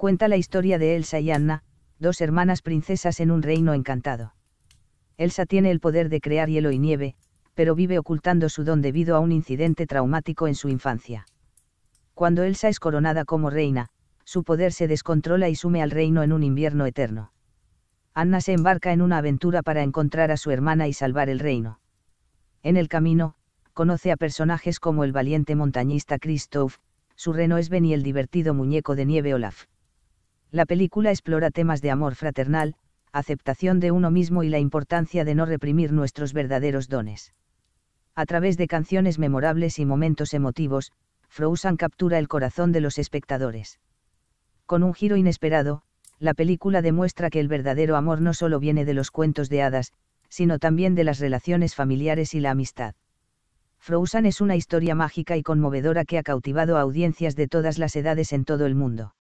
cuenta la historia de Elsa y Anna, dos hermanas princesas en un reino encantado. Elsa tiene el poder de crear hielo y nieve, pero vive ocultando su don debido a un incidente traumático en su infancia. Cuando Elsa es coronada como reina, su poder se descontrola y sume al reino en un invierno eterno. Anna se embarca en una aventura para encontrar a su hermana y salvar el reino. En el camino, conoce a personajes como el valiente montañista Christoph, su reno Sven y el divertido muñeco de nieve Olaf. La película explora temas de amor fraternal, aceptación de uno mismo y la importancia de no reprimir nuestros verdaderos dones. A través de canciones memorables y momentos emotivos, Frozen captura el corazón de los espectadores. Con un giro inesperado, la película demuestra que el verdadero amor no solo viene de los cuentos de hadas, sino también de las relaciones familiares y la amistad. Frozen es una historia mágica y conmovedora que ha cautivado a audiencias de todas las edades en todo el mundo.